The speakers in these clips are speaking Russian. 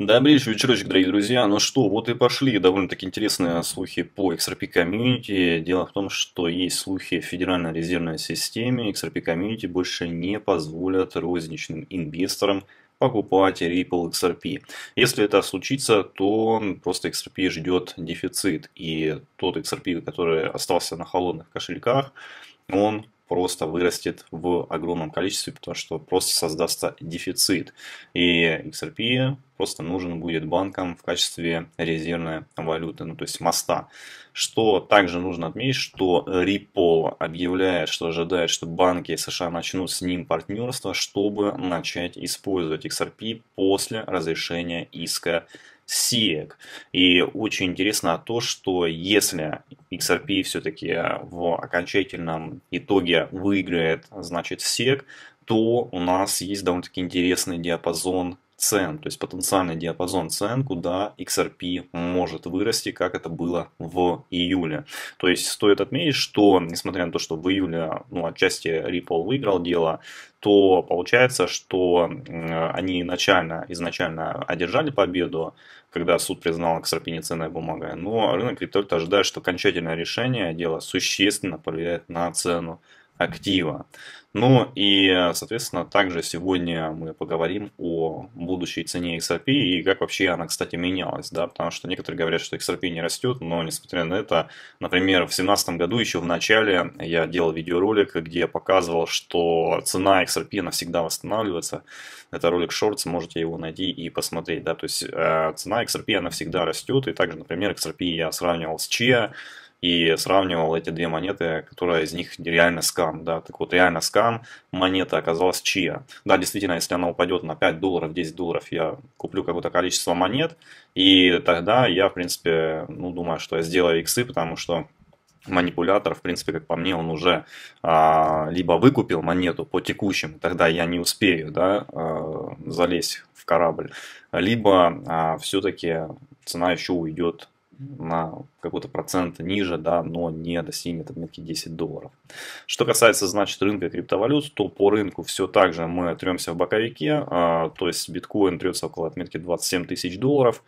Добрый вечерочек, дорогие друзья. Ну что, вот и пошли довольно-таки интересные слухи по XRP комьюнити. Дело в том, что есть слухи в Федеральной резервной системе. XRP комьюнити больше не позволят розничным инвесторам покупать Ripple XRP. Если это случится, то просто XRP ждет дефицит. И тот XRP, который остался на холодных кошельках, он просто вырастет в огромном количестве, потому что просто создастся дефицит. И XRP просто нужен будет банкам в качестве резервной валюты, ну то есть моста. Что также нужно отметить, что Ripple объявляет, что ожидает, что банки США начнут с ним партнерство, чтобы начать использовать XRP после разрешения иска SIEC. И очень интересно то, что если XRP все-таки в окончательном итоге выиграет, значит, SEC, то у нас есть довольно-таки интересный диапазон цен, то есть потенциальный диапазон цен, куда XRP может вырасти, как это было в июле. То есть стоит отметить, что несмотря на то, что в июле ну, отчасти Ripple выиграл дело, то получается, что они начально, изначально одержали победу, когда суд признал XRP не ценной бумагой, но рынок криптовалют ожидает, что окончательное решение дела существенно повлияет на цену актива. Ну и, соответственно, также сегодня мы поговорим о будущей цене XRP и как вообще она, кстати, менялась, да, потому что некоторые говорят, что XRP не растет, но несмотря на это, например, в 2017 году еще в начале я делал видеоролик, где я показывал, что цена XRP навсегда восстанавливается. Это ролик Shorts, можете его найти и посмотреть, да, то есть э, цена XRP она всегда растет, и также, например, XRP я сравнивал с Chia, и сравнивал эти две монеты, которая из них реально скам, да, так вот реально скам, монета оказалась чья. Да, действительно, если она упадет на 5 долларов, 10 долларов, я куплю какое-то количество монет, и тогда я, в принципе, ну, думаю, что я сделаю иксы, потому что манипулятор, в принципе, как по мне, он уже а, либо выкупил монету по текущим, тогда я не успею, да, а, залезть в корабль, либо а, все-таки цена еще уйдет на какой-то процент ниже, да, но не достигнет отметки 10 долларов. Что касается, значит, рынка криптовалют, то по рынку все так же мы тремся в боковике, а, то есть биткоин трется около отметки 27 тысяч долларов,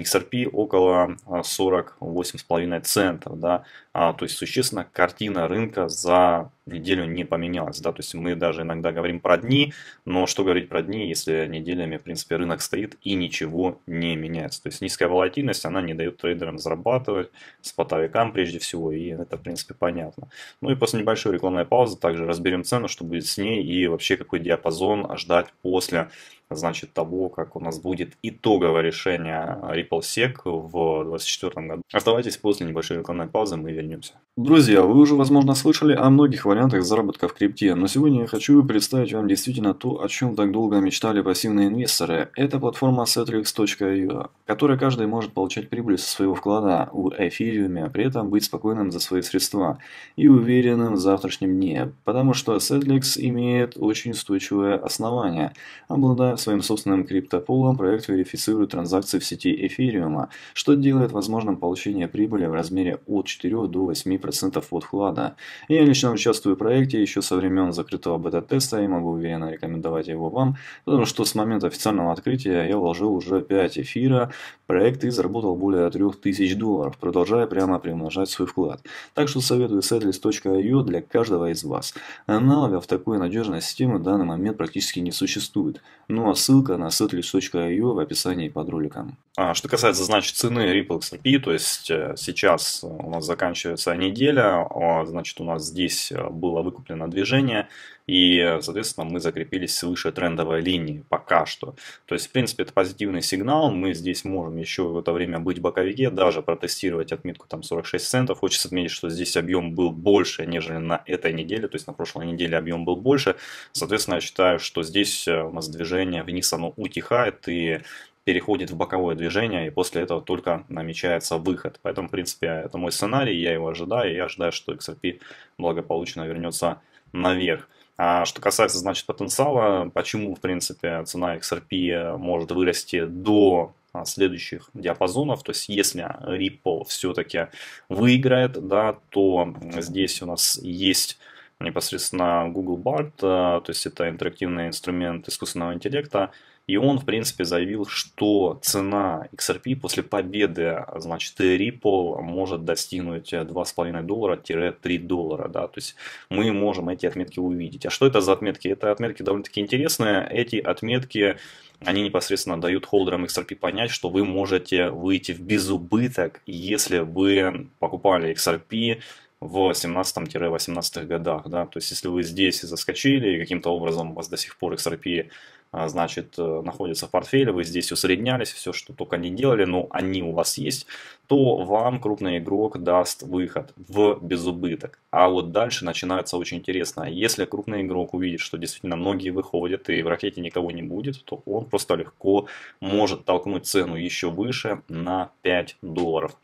XRP около 48,5 а, центов, да, а, то есть существенно картина рынка за неделю не поменялась, да, то есть мы даже иногда говорим про дни, но что говорить про дни, если неделями, в принципе, рынок стоит и ничего не меняется, то есть низкая волатильность, она не дает трейдерам зарабатывать, спотовикам прежде всего, и это, в принципе, понятно. Ну и после небольшой рекламной паузы также разберем цену, что будет с ней и вообще какой диапазон ждать после значит того, как у нас будет итоговое решение RippleSec в 2024 году. Оставайтесь после небольшой рекламной паузы, мы вернемся. Друзья, вы уже, возможно, слышали о многих вариантах заработка в крипте, но сегодня я хочу представить вам действительно то, о чем так долго мечтали пассивные инвесторы. Это платформа Setrix.io, которая каждый может получать прибыль со своего вклада в эфириуме, а при этом быть спокойным за свои средства и уверенным в завтрашнем дне, потому что Setrix имеет очень устойчивое основание, обладая своим собственным криптопулом проект верифицирует транзакции в сети эфириума, что делает возможным получение прибыли в размере от 4 до 8% от вклада. Я лично участвую в проекте еще со времен закрытого бета-теста и могу уверенно рекомендовать его вам, потому что с момента официального открытия я вложил уже 5 эфира в проект и заработал более 3000 долларов, продолжая прямо приумножать свой вклад. Так что советую settles.io для каждого из вас. Аналогов такой надежной системы в данный момент практически не существует. Ну Программа ссылка на setlist.io в описании под роликом. А, что касается, значит, цены Ripple XRP, то есть э, сейчас у нас заканчивается неделя, а, значит, у нас здесь э, было выкуплено движение, и, соответственно, мы закрепились выше трендовой линии пока что. То есть, в принципе, это позитивный сигнал. Мы здесь можем еще в это время быть в боковике, даже протестировать отметку там 46 центов. Хочется отметить, что здесь объем был больше, нежели на этой неделе. То есть, на прошлой неделе объем был больше. Соответственно, я считаю, что здесь э, у нас движение вниз, оно утихает. И переходит в боковое движение, и после этого только намечается выход. Поэтому, в принципе, это мой сценарий, я его ожидаю, и я ожидаю, что XRP благополучно вернется наверх. А что касается, значит, потенциала, почему, в принципе, цена XRP может вырасти до а, следующих диапазонов, то есть если Ripple все-таки выиграет, да, то здесь у нас есть непосредственно Google Bard, э, то есть это интерактивный инструмент искусственного интеллекта, и он, в принципе, заявил, что цена XRP после победы, значит, Ripple может достигнуть 2,5 доллара-3 доллара, да, то есть мы можем эти отметки увидеть. А что это за отметки? Это отметки довольно-таки интересные, эти отметки, они непосредственно дают холдерам XRP понять, что вы можете выйти в безубыток, если вы покупали XRP в 17-18 годах, да, то есть если вы здесь заскочили и каким-то образом у вас до сих пор XRP, а, значит, э, находится в портфеле, вы здесь усреднялись, все, что только не делали, но они у вас есть, то вам крупный игрок даст выход в безубыток. А вот дальше начинается очень интересно. Если крупный игрок увидит, что действительно многие выходят и в ракете никого не будет, то он просто легко может толкнуть цену еще выше на 5 долларов.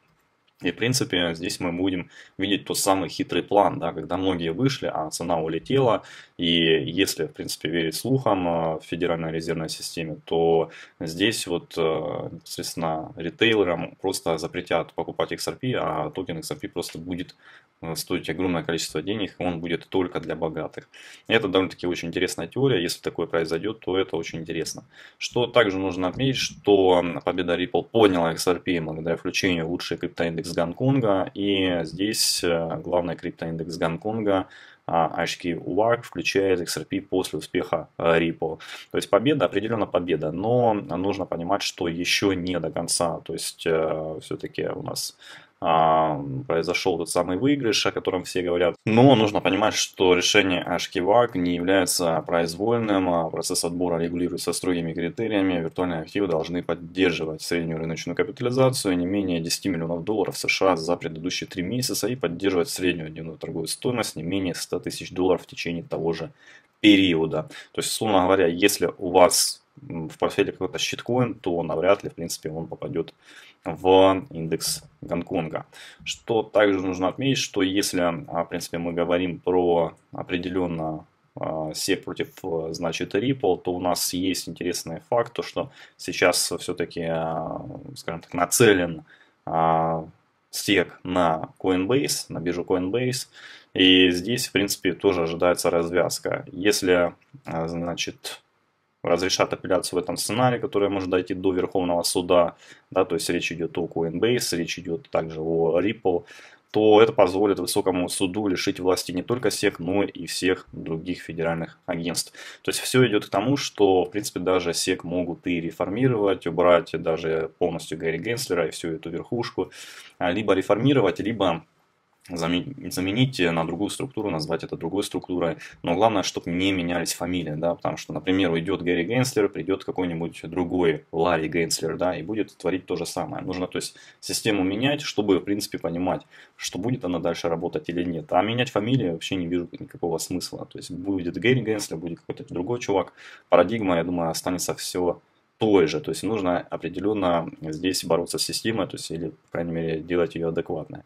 И, в принципе, здесь мы будем видеть тот самый хитрый план, да, когда многие вышли, а цена улетела. И если, в принципе, верить слухам э, в Федеральной резервной системе, то здесь вот, э, соответственно, ритейлерам просто запретят покупать XRP, а токен XRP просто будет э, стоить огромное количество денег, и он будет только для богатых. Это довольно-таки очень интересная теория. Если такое произойдет, то это очень интересно. Что также нужно отметить, что победа Ripple подняла XRP благодаря включению лучшей криптоиндексы криптоиндекс Гонконга, и здесь э, главный криптоиндекс Гонконга HQ а, UARC, включая XRP после успеха Ripple. Э, то есть победа, определенно победа, но нужно понимать, что еще не до конца, то есть э, все-таки у нас а, произошел тот самый выигрыш, о котором все говорят. Но нужно понимать, что решение HKVAC не является произвольным, а процесс отбора регулируется строгими критериями, виртуальные активы должны поддерживать среднюю рыночную капитализацию не менее 10 миллионов долларов США за предыдущие 3 месяца и поддерживать среднюю дневную торговую стоимость не менее 100 тысяч долларов в течение того же периода. То есть, условно говоря, если у вас в портфеле какой-то щиткоин, то навряд ли, в принципе, он попадет в индекс Гонконга. Что также нужно отметить, что если, а, в принципе, мы говорим про определенно все а, против, а, значит, Ripple, то у нас есть интересный факт, то что сейчас все-таки, скажем так, нацелен стек на Coinbase, на биржу Coinbase, и здесь, в принципе, тоже ожидается развязка. Если, значит, разрешат апелляцию в этом сценарии, которая может дойти до Верховного суда, да, то есть речь идет о Coinbase, речь идет также о Ripple, то это позволит высокому суду лишить власти не только всех, но и всех других федеральных агентств. То есть все идет к тому, что, в принципе, даже СЕК могут и реформировать, убрать даже полностью Гарри Генслера и всю эту верхушку, а, либо реформировать, либо заменить э, на другую структуру, назвать это другой структурой, но главное, чтобы не менялись фамилии, да, потому что, например, уйдет Гэри Гейнслер, придет какой-нибудь другой Ларри Гейнслер, да, и будет творить то же самое. Нужно, то есть, систему менять, чтобы, в принципе, понимать, что будет она дальше работать или нет. А менять фамилии вообще не вижу никакого смысла, то есть, будет Гэри Гейнслер, будет какой-то другой чувак, парадигма, я думаю, останется все той же. То есть нужно определенно здесь бороться с системой, то есть или, по крайней мере, делать ее адекватной.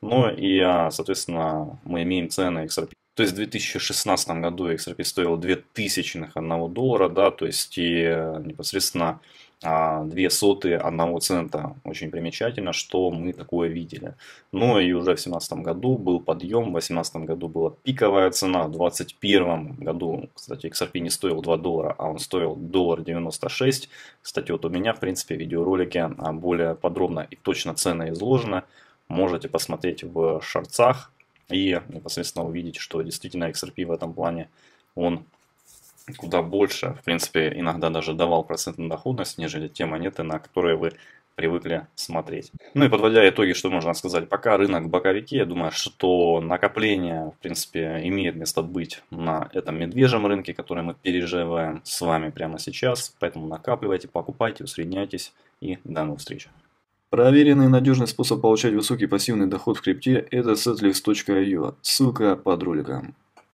Ну и, а, соответственно, мы имеем цены XRP то есть в 2016 году XRP стоил 2000-ных 0,02 доллара, да, то есть и э, непосредственно а, две сотые одного цента. Очень примечательно, что мы такое видели. Ну и уже в 2017 году был подъем, в 2018 году была пиковая цена, в 2021 году, кстати, XRP не стоил 2 доллара, а он стоил доллар 96. Кстати, вот у меня, в принципе, в видеоролике а, более подробно и точно цены изложены. Можете посмотреть в шарцах, и непосредственно увидеть, что действительно XRP в этом плане, он куда больше, в принципе, иногда даже давал процентную доходность, нежели те монеты, на которые вы привыкли смотреть. Ну и подводя итоги, что можно сказать, пока рынок боковике, я думаю, что накопление, в принципе, имеет место быть на этом медвежьем рынке, который мы переживаем с вами прямо сейчас, поэтому накапливайте, покупайте, усредняйтесь и до новых встреч. Проверенный и надежный способ получать высокий пассивный доход в крипте – это setlist.io, ссылка под роликом.